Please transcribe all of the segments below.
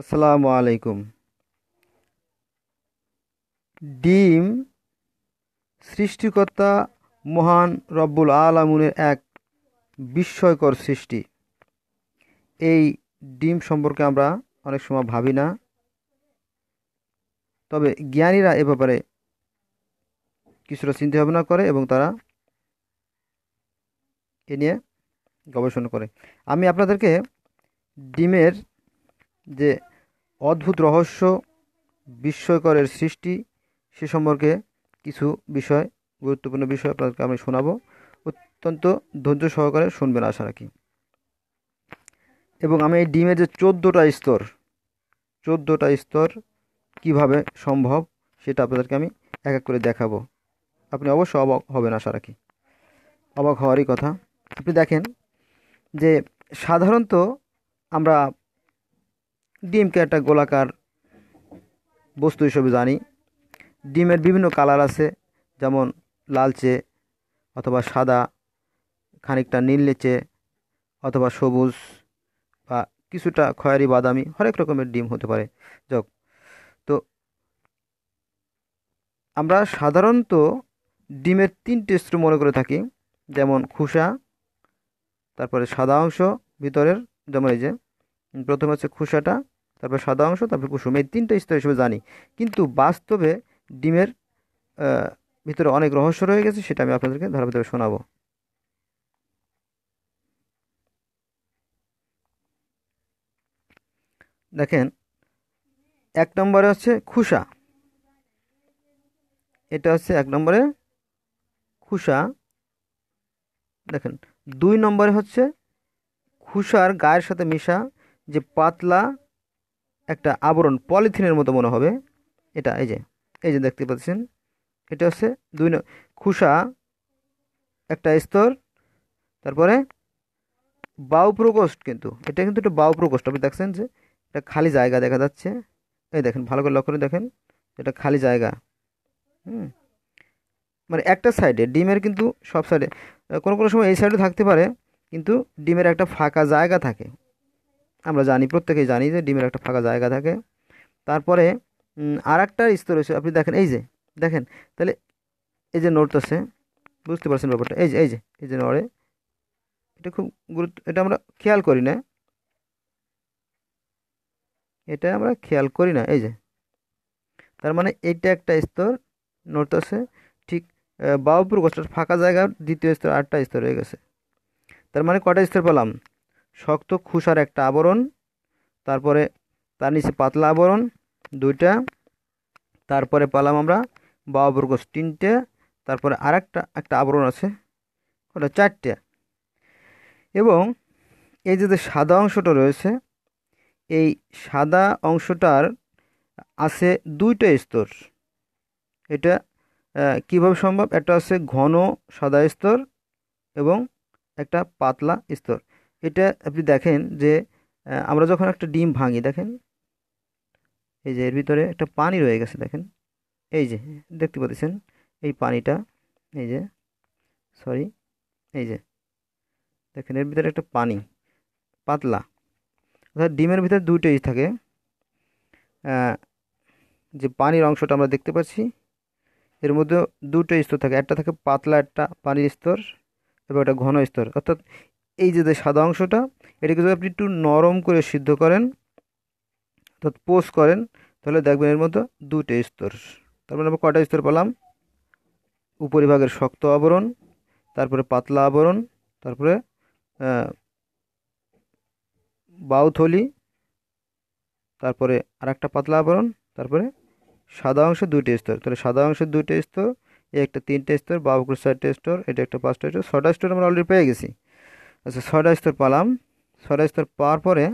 আসসালামু আলাইকুম ডিম সৃষ্টিকর্তা মহান রব্বুল আলামুনের এক বিস্ময়কর সৃষ্টি এই ডিম সম্পর্কে আমরা অনেক সময় ভাবি না তবে জ্ঞানীরা এ ব্যাপারে কিছুটা চিন্তা ভাবনা করে এবং তারা এ নিয়ে গবেষণা করে আমি আপনাদেরকে ডিমের যে অদ্ভুত রহস্য বিস্ময়করের সৃষ্টি সে সম্পর্কে কিছু বিষয় গুরুত্বপূর্ণ বিষয় আপনাদেরকে আমি শোনাবো অত্যন্ত ধৈর্য সহকারে শুনবেন আশা রাখি এবং আমি এই ডিমের যে চোদ্দোটা স্তর চোদ্দোটা স্তর কিভাবে সম্ভব সেটা আপনাদেরকে আমি এক এক করে দেখাবো আপনি অবশ্য অবাক হবেন আশা রাখি অবাক হওয়ারই কথা আপনি দেখেন যে সাধারণত আমরা ডিমকে একটা গোলাকার বস্তু হিসেবে জানি ডিমের বিভিন্ন কালার আছে যেমন লালচে অথবা সাদা খানিকটা নীলচে অথবা সবুজ বা কিছুটা খয়েরি বাদামি হরেক রকমের ডিম হতে পারে যাক তো আমরা সাধারণত ডিমের তিনটে স্তর মনে করে থাকি যেমন খুসা তারপরে সাদা অংশ ভিতরের যেমন এই যে প্রথমে হচ্ছে খুসাটা তারপর সাদা অংশ তারপর কুসুম এই তিনটা স্তর হিসেবে জানি কিন্তু বাস্তবে ডিমের ভিতরে অনেক রহস্য রয়ে গেছে সেটা আমি আপনাদেরকে ধারাবাহিকভাবে শোনাবো দেখেন এক নম্বরে হচ্ছে খুসা এটা হচ্ছে এক নম্বরে খুসা দেখেন দুই নম্বরে হচ্ছে খুসার গায়ের সাথে মিশা যে পাতলা একটা আবরণ পলিথিনের মতো মনে হবে এটা এই যে এই যে দেখতে পাচ্ছেন এটা হচ্ছে দুই খুসা একটা স্তর তারপরে বাউ প্রকোষ্ঠ কিন্তু এটা কিন্তু একটা বাউ প্রকোষ্ঠ আপনি দেখছেন যে এটা খালি জায়গা দেখা যাচ্ছে এই দেখেন ভালো করে লক্ষ্য করে দেখেন এটা খালি জায়গা হুম মানে একটা সাইডে ডিমের কিন্তু সব সাইডে কোনো কোনো সময় এই সাইডে থাকতে পারে কিন্তু ডিমের একটা ফাঁকা জায়গা থাকে আমরা জানি প্রত্যেকেই জানি যে ডিমের একটা ফাঁকা জায়গা থাকে তারপরে আর একটা স্তর রয়েছে আপনি দেখেন এই যে দেখেন তাহলে এই যে নোট আছে বুঝতে পারছেন ব্যাপারটা এই যে এই যে এই যে নড়ে এটা খুব গুরুত্ব এটা আমরা খেয়াল করি না এটা আমরা খেয়াল করি না এই যে তার মানে এইটা একটা স্তর নোট আছে ঠিক বাবুপুর গোষ্ঠীর ফাঁকা জায়গার দ্বিতীয় স্তর আটটা স্তর হয়ে গেছে তার মানে কটা স্তর পেলাম শক্ত খুসার একটা আবরণ তারপরে তার নিচে পাতলা আবরণ দুইটা তারপরে পালাম আমরা বাবরগজ তিনটে তারপরে আর একটা একটা আবরণ আছে ওটা চারটে এবং এই যে সাদা অংশটা রয়েছে এই সাদা অংশটার আছে দুইটা স্তর এটা কিভাবে সম্ভব একটা আছে ঘন সাদা স্তর এবং একটা পাতলা স্তর এটা আপনি দেখেন যে আমরা যখন একটা ডিম ভাঙি দেখেন এই যে এর ভিতরে একটা পানি রয়ে গেছে দেখেন এই যে দেখতে পাচ্ছেন এই পানিটা এই যে সরি এই যে দেখেন এর ভিতরে একটা পানি পাতলা অর্থাৎ ডিমের ভিতরে দুইটাই থাকে যে পানির অংশটা আমরা দেখতে পাচ্ছি এর মধ্যে দুটো স্তর থাকে একটা থাকে পাতলা একটা পানির স্তর এবং একটা ঘন স্তর অর্থাৎ এই যে সাদা অংশটা এটাকে যদি আপনি একটু নরম করে সিদ্ধ করেন অর্থাৎ পোস্ট করেন তাহলে দেখবেন এর মতো দুটো স্তর তার মানে আমরা কটা স্তর পেলাম উপরিভাগের শক্ত আবরণ তারপরে পাতলা আবরণ তারপরে বাউথলি তারপরে আর একটা পাতলা আবরণ তারপরে সাদা অংশ দুইটা স্তর তাহলে সাদা অংশের দুটো স্তর এই একটা তিনটে স্তর বাউকুর চারটে স্তর এটা একটা পাঁচটা স্তর ছটা স্তর আমরা অলরেডি পেয়ে গেছি আচ্ছা ছয়টা স্তর পালাম ছয়টা স্তর পাওয়ার পরে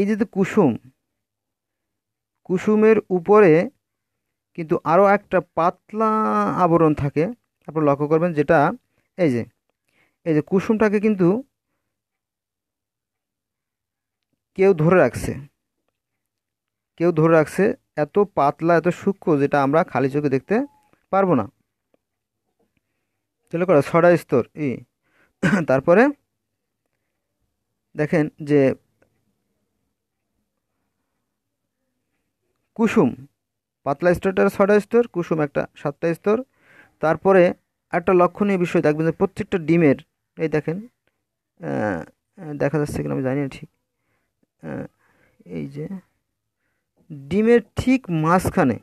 এই যে কুসুম কুসুমের উপরে কিন্তু আরও একটা পাতলা আবরণ থাকে আপনারা লক্ষ্য করবেন যেটা এই যে এই যে কুসুমটাকে কিন্তু কেউ ধরে রাখছে কেউ ধরে রাখছে এত পাতলা এত সূক্ষ্ম যেটা আমরা খালি চোখে দেখতে পারবো না চলে করো ছড়া স্তর ই তারপরে দেখেন যে কুসুম পাতলা স্তরটা ছটা স্তর কুসুম একটা সাতটা স্তর তারপরে একটা লক্ষণীয় বিষয় দেখবেন যে প্রত্যেকটা ডিমের এই দেখেন দেখা যাচ্ছে কিনা আমি জানি না ঠিক এই যে ডিমের ঠিক মাঝখানে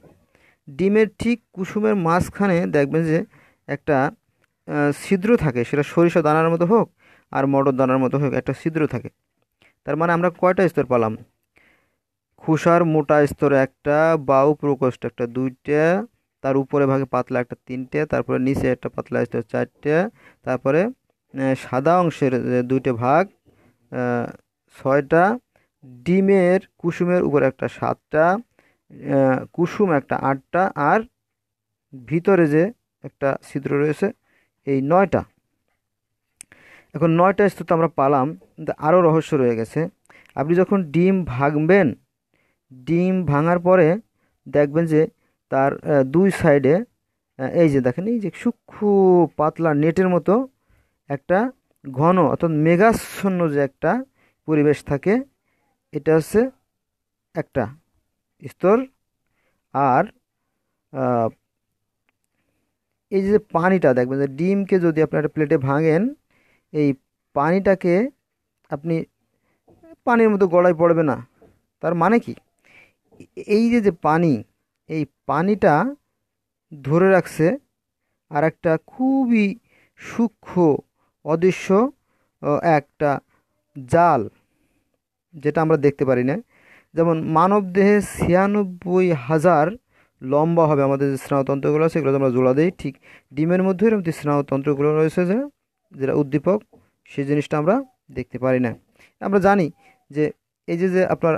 ডিমের ঠিক কুসুমের মাঝখানে দেখবেন যে একটা ছিদ্র থাকে সেটা সরিষা দানার মতো হোক আর মটর দানার মতো হোক একটা ছিদ্র থাকে তার মানে আমরা কয়টা স্তর পালাম খুসার মোটা স্তরে একটা বাউ প্রকোষ্ঠ একটা দুইটা তার উপরে ভাগে পাতলা একটা তিনটে তারপরে নিচে একটা পাতলা স্তর চারটে তারপরে সাদা অংশের দুইটা ভাগ ছয়টা ডিমের কুসুমের উপর একটা সাতটা কুসুম একটা আটটা আর ভিতরে যে একটা ছিদ্র রয়েছে এই নয়টা এখন নয়টা তো আমরা পালাম আরও রহস্য রয়ে গেছে আপনি যখন ডিম ভাঙবেন ডিম ভাঙার পরে দেখবেন যে তার দুই সাইডে এই যে দেখেন এই যে সূক্ষ্ম পাতলা নেটের মতো একটা ঘন অর্থাৎ মেঘাচ্ছন্ন যে একটা পরিবেশ থাকে এটা হচ্ছে একটা স্তর আর এই যে পানিটা দেখবেন যে ডিমকে যদি আপনি একটা প্লেটে ভাঙেন এই পানিটাকে আপনি পানির মতো গড়ায় পড়বে না তার মানে কি এই যে যে পানি এই পানিটা ধরে রাখছে আর একটা খুবই সূক্ষ্ম অদৃশ্য একটা জাল যেটা আমরা দেখতে পারি না যেমন মানব দেহে ছিয়ানব্বই হাজার লম্বা হবে আমাদের যে স্নায়ুতন্ত্রগুলো আছে সেগুলো আমরা জোড়া দিই ঠিক ডিমের মধ্যে এরকম যে স্নায়ুতন্ত্রগুলো রয়েছে যে যেটা উদ্দীপক সেই জিনিসটা আমরা দেখতে পারি না আমরা জানি যে এই যে যে আপনার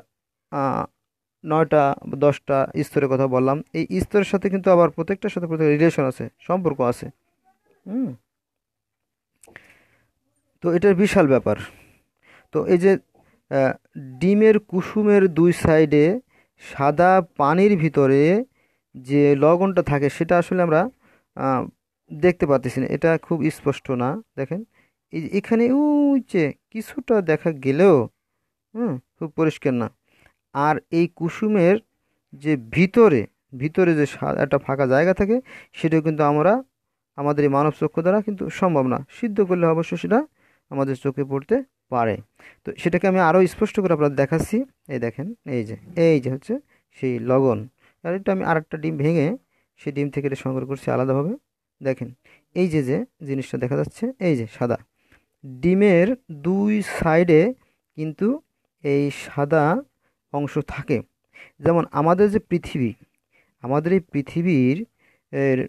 নয়টা দশটা স্তরের কথা বললাম এই স্তরের সাথে কিন্তু আবার প্রত্যেকটার সাথে প্রত্যেক রিলেশন আছে সম্পর্ক আছে হুম তো এটার বিশাল ব্যাপার তো এই যে ডিমের কুসুমের দুই সাইডে সাদা পানির ভিতরে যে লগনটা থাকে সেটা আসলে আমরা দেখতে পাচ্ছি না এটা খুব স্পষ্ট না দেখেন এই এখানে উঁচে কিছুটা দেখা গেলেও হুম খুব পরিষ্কার না আর এই কুসুমের যে ভিতরে ভিতরে যে একটা ফাঁকা জায়গা থাকে সেটাও কিন্তু আমরা আমাদের এই মানব চক্ষু দ্বারা কিন্তু সম্ভব না সিদ্ধ করলে অবশ্য সেটা আমাদের চোখে পড়তে পারে তো সেটাকে আমি আরও স্পষ্ট করে আপনারা দেখাচ্ছি এই দেখেন এই যে এই যে হচ্ছে সেই লগন আর একটু আমি আরেকটা ডিম ভেঙে সেই ডিম থেকে এটা সংগ্রহ করছি আলাদাভাবে দেখেন এই যে যে জিনিসটা দেখা যাচ্ছে এই যে সাদা ডিমের দুই সাইডে কিন্তু এই সাদা অংশ থাকে যেমন আমাদের যে পৃথিবী আমাদের এই পৃথিবীর এর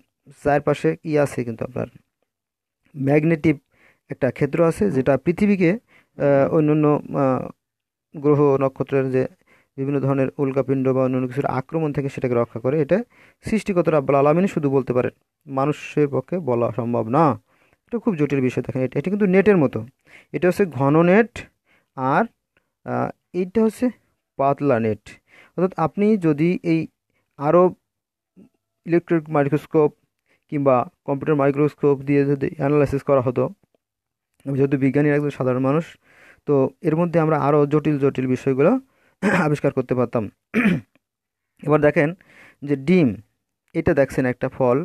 চারপাশে কি আছে কিন্তু আপনার ম্যাগনেটিভ একটা ক্ষেত্র আছে যেটা পৃথিবীকে অন্য অন্য গ্রহ নক্ষত্রের যে বিভিন্ন ধরনের উল্কাপিণ্ড বা অন্য কিছুর আক্রমণ থেকে সেটাকে রক্ষা করে এটা সৃষ্টিগত রাব্বাল আলমিনই শুধু বলতে পারেন মানুষের পক্ষে বলা সম্ভব না এটা খুব জটিল বিষয় দেখেন এটা এটা কিন্তু নেটের মতো এটা হচ্ছে ঘন নেট আর এইটা হচ্ছে পাতলা নেট অর্থাৎ আপনি যদি এই আরও ইলেকট্রিক মাইক্রোস্কোপ কিংবা কম্পিউটার মাইক্রোস্কোপ দিয়ে যদি অ্যানালাইসিস করা হতো যেহেতু বিজ্ঞানীর একজন সাধারণ মানুষ তো এর মধ্যে আমরা আরও জটিল জটিল বিষয়গুলো আবিষ্কার করতে পারতাম এবার দেখেন যে ডিম এটা দেখছেন একটা ফল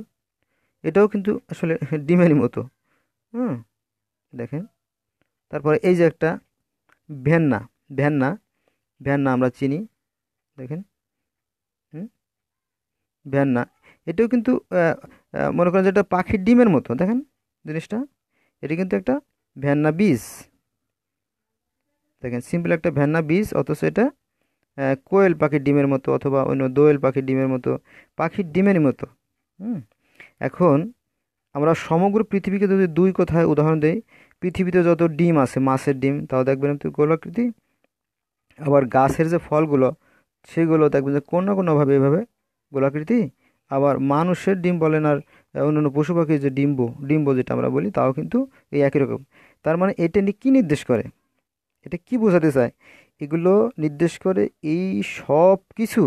এটাও কিন্তু আসলে ডিমেরই মতো হুম দেখেন তারপরে এই যে একটা ভ্যান্না ভ্যান্না ভ্যান্না আমরা চিনি দেখেন হুম ভ্যান্না এটাও কিন্তু মনে করেন যে একটা পাখির ডিমের মতো দেখেন জিনিসটা এটি কিন্তু একটা ভ্যান্না বীজ দেখেন সিম্পল একটা ভ্যান্না বীজ অথচ এটা কোয়েল পাখির ডিমের মতো অথবা অন্য দোয়েল পাখির ডিমের মতো পাখির ডিমের মতো হুম এখন আমরা সমগ্র পৃথিবীকে যদি দুই কথায় উদাহরণ দিই পৃথিবীতে যত ডিম আছে মাছের ডিম তাও দেখবেন তুই গোলাকৃতি আবার গাছের যে ফলগুলো সেগুলো দেখবেন যে কোনো না কোনোভাবে এভাবে গোলাকৃতি আবার মানুষের ডিম বলেন আর অন্যান্য পশু পাখির যে ডিম্ব ডিম্ব যেটা আমরা বলি তাও কিন্তু এই একই রকম তার মানে এটা নিয়ে কী নির্দেশ করে এটা কি বোঝাতে চায় এগুলো নির্দেশ করে এই সব কিছু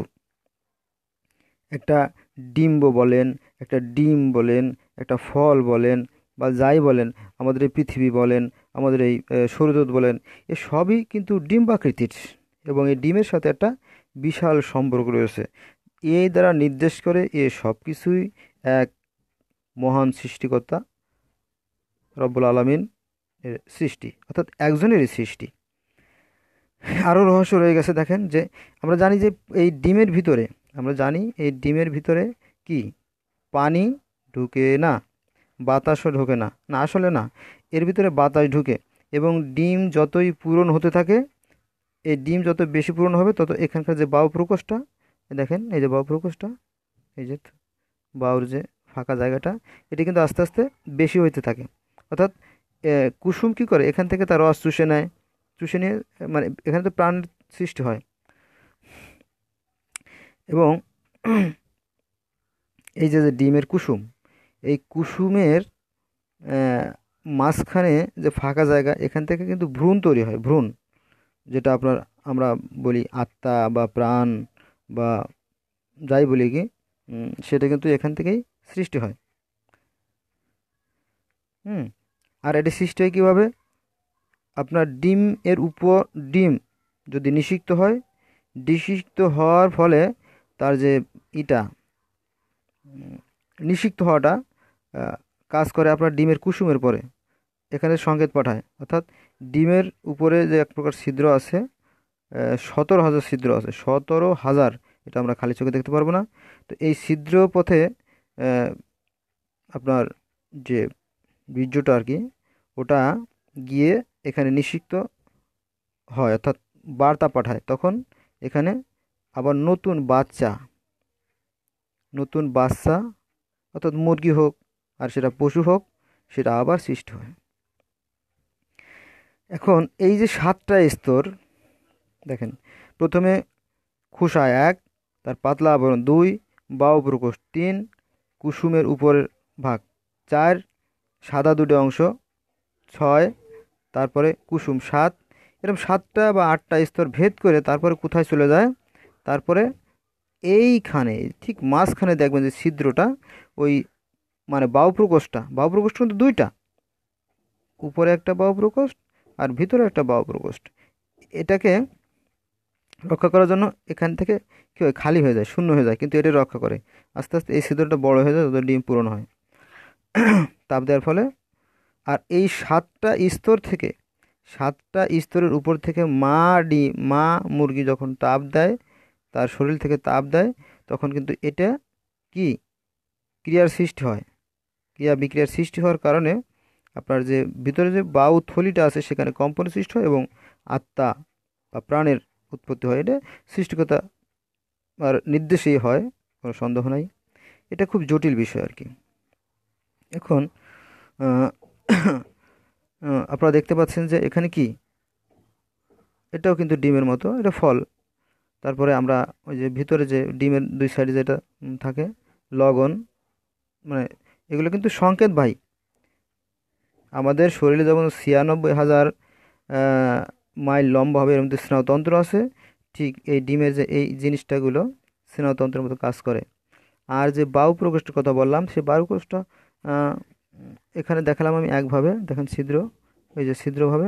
একটা ডিম্ব বলেন একটা ডিম বলেন একটা ফল বলেন বা যাই বলেন আমাদের এই পৃথিবী বলেন আমাদের এই সৌরজোত বলেন এ সবই কিন্তু ডিম্বাকৃতির এবং এই ডিমের সাথে একটা বিশাল সম্পর্ক রয়েছে এই দ্বারা নির্দেশ করে এ সব কিছুই এক মহান সৃষ্টিকর্তা রব্বুল আলমিন সৃষ্টি অর্থাৎ একজনেরই সৃষ্টি আরও রহস্য রয়ে গেছে দেখেন যে আমরা জানি যে এই ডিমের ভিতরে আমরা জানি এই ডিমের ভিতরে কি পানি ঢুকে না বাতাসও ঢোকে না না আসলে না এর ভিতরে বাতাস ঢুকে এবং ডিম যতই পূরণ হতে থাকে এই ডিম যত বেশি পূরণ হবে তত এখানকার যে বাউ প্রকোষ্ঠটা দেখেন এই যে বাউ প্রকোষ্ঠটা এই যে বাউর যে ফাঁকা জায়গাটা এটি কিন্তু আস্তে আস্তে বেশি হইতে থাকে অর্থাৎ কুসুম কী করে এখান থেকে তার রস চুষে নেয় চুষে নিয়ে মানে এখানে তো প্রাণ সৃষ্টি হয় এবং এই যে ডিমের কুসুম এই কুসুমের মাঝখানে যে ফাঁকা জায়গা এখান থেকে কিন্তু ভ্রূণ তৈরি হয় ভ্রূণ যেটা আপনার আমরা বলি আত্মা বা প্রাণ বা যাই বলি কি সেটা কিন্তু এখান থেকেই সৃষ্টি হয় হুম আর এটি সৃষ্টি হয় কীভাবে আপনার ডিম এর উপর ডিম যদি নিষিক্ত হয় নিষিক্ত হওয়ার ফলে তার যে ইটা নিষিক্ত হওয়াটা কাজ করে আপনার ডিমের কুসুমের পরে এখানে সংকেত পাঠায় অর্থাৎ ডিমের উপরে যে এক প্রকার ছিদ্র আছে সতেরো হাজার ছিদ্র আছে সতেরো হাজার এটা আমরা খালি চোখে দেখতে পারবো না তো এই ছিদ্র পথে আপনার যে বীর্যটা আর কি ওটা গিয়ে এখানে নিষিক্ত হয় অর্থাৎ বার্তা পাঠায় তখন এখানে আবার নতুন বাচ্চা নতুন বাচ্চা অর্থাৎ মুরগি হোক আর সেটা পশু হোক সেটা আবার সৃষ্টি হয় এখন এই যে সাতটা স্তর দেখেন প্রথমে খুসা এক তার পাতলা আবরণ দুই বাউ প্রকোষ তিন কুসুমের উপরের ভাগ চার সাদা দুটো অংশ ছয় তারপরে কুসুম সাত এরকম সাতটা বা আটটা স্তর ভেদ করে তারপরে কোথায় চলে যায় তারপরে এইখানে ঠিক মাঝখানে দেখবেন যে ছিদ্রটা ওই মানে বাউ প্রকোষ্ঠ কিন্তু দুইটা উপরে একটা প্রকোষ্ঠ আর ভিতরে একটা প্রকোষ্ঠ এটাকে রক্ষা করার জন্য এখান থেকে কী হয় খালি হয়ে যায় শূন্য হয়ে যায় কিন্তু এটা রক্ষা করে আস্তে আস্তে এই ছিদ্রটা বড় হয়ে যায় তাদের ডিম পূরণ হয় তাপ দেওয়ার ফলে আর এই সাতটা স্তর থেকে সাতটা স্তরের উপর থেকে মা ডি মা মুরগি যখন তাপ দেয় তার শরীর থেকে তাপ দেয় তখন কিন্তু এটা কি ক্রিয়ার সৃষ্টি হয় ক্রিয়া বিক্রিয়ার সৃষ্টি হওয়ার কারণে আপনার যে ভিতরে যে বাউ থলিটা আছে সেখানে কম্পন সৃষ্টি হয় এবং আত্মা বা প্রাণের উৎপত্তি হয় এটা সৃষ্টিকতা আর নির্দেশেই হয় কোনো সন্দেহ নাই এটা খুব জটিল বিষয় আর কি এখন আপনারা দেখতে পাচ্ছেন যে এখানে কি এটাও কিন্তু ডিমের মতো এটা ফল তারপরে আমরা ওই যে ভিতরে যে ডিমের দুই সাইডে যেটা থাকে লগন মানে এগুলো কিন্তু সংকেত ভাই আমাদের শরীরে যেমন ছিয়ানব্বই হাজার মাইল লম্বা হবে এরকম স্নায়ুতন্ত্র আছে ঠিক এই ডিমের যে এই জিনিসটাগুলো স্নায়ুতন্ত্রের মতো কাজ করে আর যে বাউ প্রকোষ্ঠের কথা বললাম সে বাউ প্রকোষ্ঠ এখানে দেখালাম আমি একভাবে দেখেন ছিদ্র এই যে ছিদ্রভাবে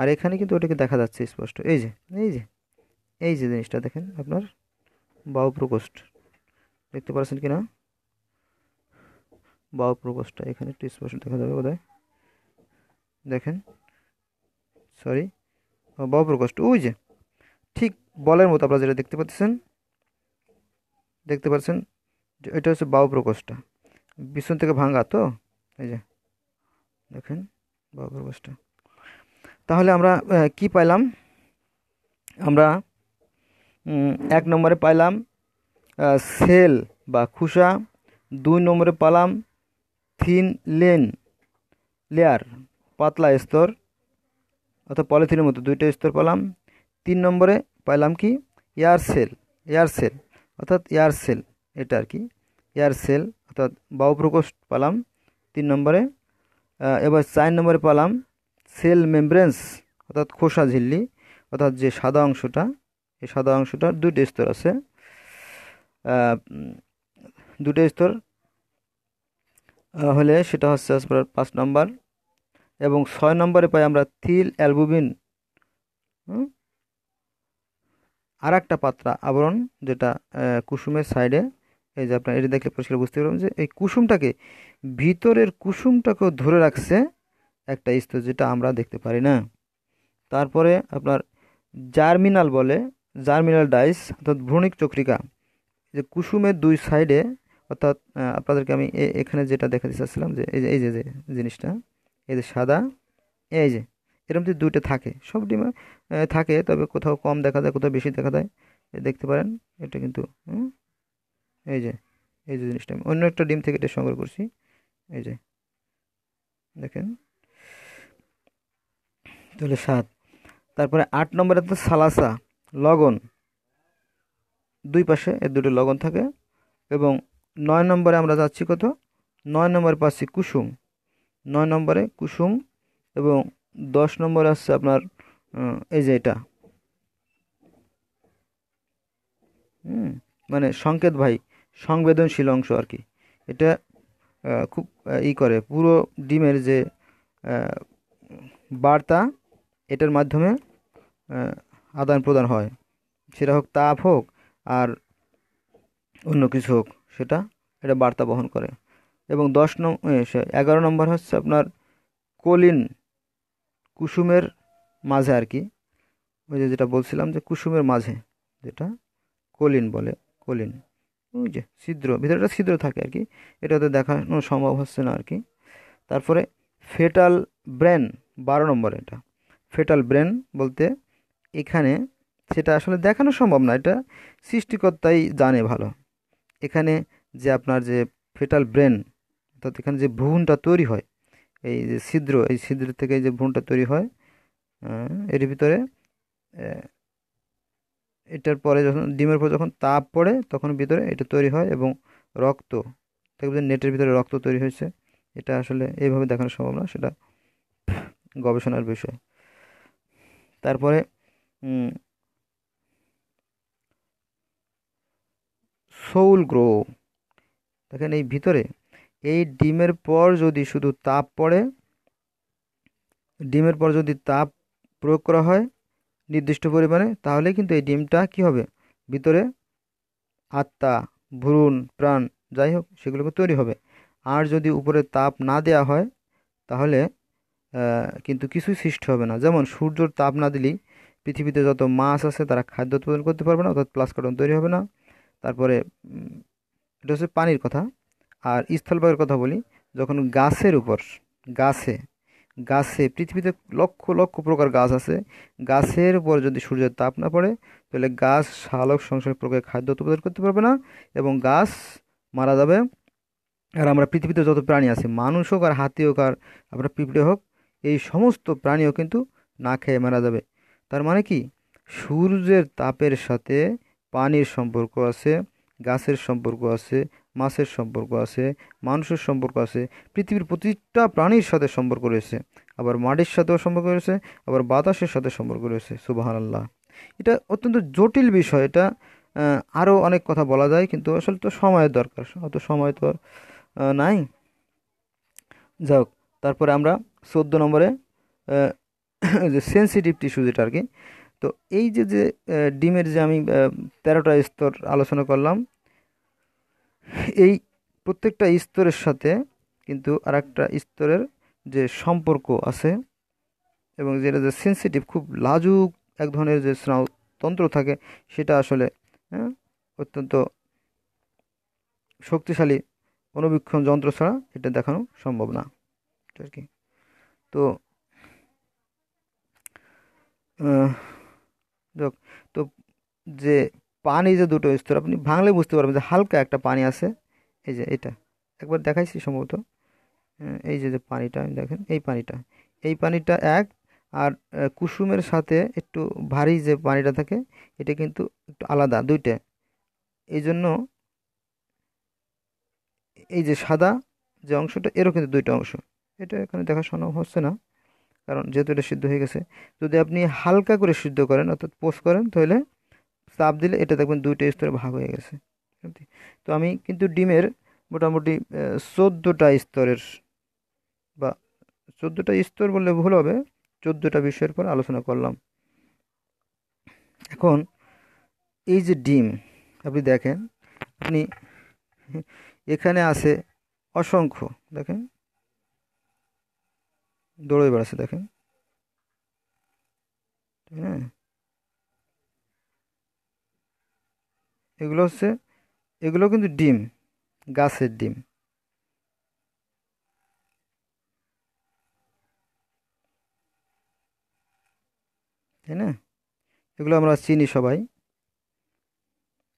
আর এখানে কিন্তু ওটাকে দেখা যাচ্ছে স্পষ্ট এই যে এই যে এই যে জিনিসটা দেখেন আপনার বাউ প্রকোষ্ঠ দেখতে পাচ্ছেন কি না বাউ প্রকোষ্ঠটা এখানে একটু স্পষ্ট দেখা যাবে বোধ দেখেন সরি বাউ প্রকোষ্ঠ ওই যে ঠিক বলের মতো আপনারা যেটা দেখতে পাচ্ছেন দেখতে পাচ্ছেন এটা হচ্ছে বাউ প্রকোষ্ঠটা বিষণ থেকে ভাঙা তো এই যে দেখেন গর্ভস্থ তাহলে আমরা কি পাইলাম আমরা এক নম্বরে পাইলাম সেল বা খুসা দুই নম্বরে পালাম থিন লেন লেয়ার পাতলা স্তর অর্থাৎ পলিথিনের মতো দুইটা স্তর পালাম তিন নম্বরে পাইলাম কি এয়ার সেল এয়ার সেল অর্থাৎ এয়ার সেল এটা আর কি এয়ার সেল অর্থাৎ বায়ু প্রকোষ্ঠ পেলাম তিন নম্বরে এবার চার নম্বরে পালাম সেল মেমব্রেন্স অর্থাৎ খোসা ঝিল্লি অর্থাৎ যে সাদা অংশটা এই সাদা অংশটার দুটি স্তর আছে দুটো স্তর হলে সেটা হচ্ছে আপনার পাঁচ নম্বর এবং ছয় নম্বরে পাই আমরা থিল অ্যালবুবিন আর একটা পাত্রা আবরণ যেটা কুসুমের সাইডে এই যে আপনার এটা দেখলে পরিষ্কার বুঝতে পারবেন যে এই কুসুমটাকে ভিতরের কুসুমটাকেও ধরে রাখছে একটা স্তর যেটা আমরা দেখতে পারি না তারপরে আপনার জার্মিনাল বলে জার্মিনাল ডাইস অর্থাৎ ভ্রণিক চক্রিকা যে কুসুমের দুই সাইডে অর্থাৎ আপনাদেরকে আমি এখানে যেটা দেখাতে চাচ্ছিলাম যে এই যে এই যে যে জিনিসটা এই যে সাদা এই যে এরকম যে দুইটা থাকে সব ডিমে থাকে তবে কোথাও কম দেখা যায় কোথাও বেশি দেখা যায় দেখতে পারেন এটা কিন্তু এই যে এই যে জিনিসটা আমি অন্য একটা ডিম থেকে এটা সংগ্রহ করছি এই যে দেখেন তাহলে সাত তারপরে আট নম্বরে তো সালাসা লগন দুই পাশে এর দুটো লগন থাকে এবং নয় নম্বরে আমরা যাচ্ছি কত নয় নম্বরে পাচ্ছি কুসুম নয় নম্বরে কুসুম এবং দশ নম্বরে আসছে আপনার এই যে এটা হুম মানে সংকেত ভাই সংবেদনশীল অংশ আর কি এটা খুব ই করে পুরো ডিমের যে বার্তা এটার মাধ্যমে আদান প্রদান হয় সেটা হোক তাপ হোক আর অন্য কিছু হোক সেটা এটা বার্তা বহন করে এবং দশ নম্বর এগারো নম্বর হচ্ছে আপনার কলিন কুসুমের মাঝে আর কি ওই যে যেটা বলছিলাম যে কুসুমের মাঝে যেটা কলিন বলে কলিন ওই যে ছিদ্র ভিতরেটা ছিদ্র থাকে আর কি এটা তো দেখানো সম্ভব হচ্ছে না আর কি তারপরে ফেটাল ব্রেন বারো নম্বর এটা ফেটাল ব্রেন বলতে এখানে সেটা আসলে দেখানো সম্ভব না এটা সৃষ্টিকর্তাই জানে ভালো এখানে যে আপনার যে ফেটাল ব্রেন অর্থাৎ এখানে যে ভ্রূণটা তৈরি হয় এই যে ছিদ্র এই ছিদ্র থেকে যে ভ্রূণটা তৈরি হয় এর ভিতরে এটার পরে যখন ডিমের পর যখন তাপ পড়ে তখন ভিতরে এটা তৈরি হয় এবং রক্ত দেখবেন নেটের ভিতরে রক্ত তৈরি হয়েছে এটা আসলে এইভাবে দেখানো সম্ভব না সেটা গবেষণার বিষয় তারপরে সৌল গ্রো দেখেন এই ভিতরে এই ডিমের পর যদি শুধু তাপ পড়ে ডিমের পর যদি তাপ প্রয়োগ করা হয় নির্দিষ্ট পরিমাণে তাহলে কিন্তু এই ডিমটা কি হবে ভিতরে আত্মা ভ্রূণ প্রাণ যাই হোক সেগুলোকে তৈরি হবে আর যদি উপরে তাপ না দেয়া হয় তাহলে কিন্তু কিছুই সৃষ্টি হবে না যেমন সূর্যর তাপ না দিলেই পৃথিবীতে যত মাছ আছে তারা খাদ্য উৎপাদন করতে পারবে না অর্থাৎ প্লাস্কটন তৈরি হবে না তারপরে এটা হচ্ছে পানির কথা আর স্থলভাগের কথা বলি যখন গাছের উপর গাছে গাছে পৃথিবীতে লক্ষ লক্ষ প্রকার গাছ আছে গাছের উপর যদি সূর্যের তাপ না পড়ে তাহলে গাছ সালক সংসার প্রকার খাদ্য উৎপাদন করতে পারবে না এবং গাছ মারা যাবে আর আমরা পৃথিবীতে যত প্রাণী আছে মানুষ হোক আর হাতি হোক আর আপনার পিঁপড়ে হোক এই সমস্ত প্রাণীও কিন্তু না খেয়ে মারা যাবে তার মানে কি সূর্যের তাপের সাথে পানির সম্পর্ক আছে গাছের সম্পর্ক আছে মাছের সম্পর্ক আছে মানুষের সম্পর্ক আছে পৃথিবীর প্রতিটা প্রাণীর সাথে সম্পর্ক রয়েছে আবার মাটির সাথেও সম্পর্ক রয়েছে আবার বাতাসের সাথে সম্পর্ক রয়েছে সুবাহান আল্লাহ এটা অত্যন্ত জটিল বিষয় এটা আরও অনেক কথা বলা যায় কিন্তু আসলে তো সময়ের দরকার অত সময় তো নাই যাই হোক তারপরে আমরা চোদ্দো নম্বরে যে সেন্সিটিভ টিস্যু যেটা আর কি তো এই যে যে ডিমের যে আমি তেরোটা স্তর আলোচনা করলাম এই প্রত্যেকটা স্তরের সাথে কিন্তু আর একটা স্তরের যে সম্পর্ক আছে এবং যেটা যে সেন্সিটিভ খুব লাজুক এক ধরনের যে স্নাতন্ত্র থাকে সেটা আসলে অত্যন্ত শক্তিশালী অনুবীক্ষণ যন্ত্র ছাড়া এটা দেখানো সম্ভব না আর কি তো যাক তো যে পানি যে দুটো স্তর আপনি ভাঙলে বুঝতে পারবেন যে হালকা একটা পানি আছে এই যে এটা একবার দেখাইছি সম্ভবত এই যে যে পানিটা দেখেন এই পানিটা এই পানিটা এক আর কুসুমের সাথে একটু ভারী যে পানিটা থাকে এটা কিন্তু একটু আলাদা দুইটা এই জন্য এই যে সাদা যে অংশটা এরও কিন্তু দুইটা অংশ এটা এখানে দেখা সম্ভব হচ্ছে না কারণ যেহেতু এটা সিদ্ধ হয়ে গেছে যদি আপনি হালকা করে সিদ্ধ করেন অর্থাৎ পোস্ট করেন তাহলে চাপ দিলে এটা দেখবেন দুইটা স্তরে ভাগ হয়ে গেছে তো আমি কিন্তু ডিমের মোটামুটি চোদ্দোটা স্তরের বা চোদ্দোটা স্তর বললে ভুল হবে চোদ্দোটা বিষয়ের পর আলোচনা করলাম এখন এই যে ডিম আপনি দেখেন আপনি এখানে আছে অসংখ্য দেখেন দৌড়ে বেড়াচ্ছে দেখেন হ্যাঁ এগুলো হচ্ছে এগুলো কিন্তু ডিম গাছের ডিম তাই না এগুলো আমরা চিনি সবাই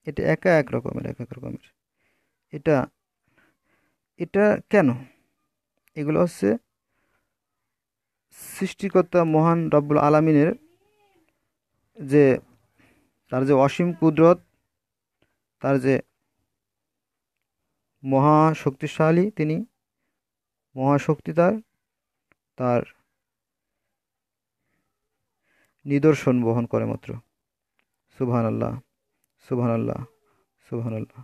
এটা একা এক রকমের এক এক রকমের এটা এটা কেন এগুলো হচ্ছে সৃষ্টিকর্তা মহান রব্বুল আলমিনের যে তার যে অসীম কুদরত তার যে মহা শক্তিশালী তিনি মহাশক্তি তার তার নিদর্শন বহন করে মাত্র সুবহানাল্লাহ আল্লাহ সুবহানাল্লাহ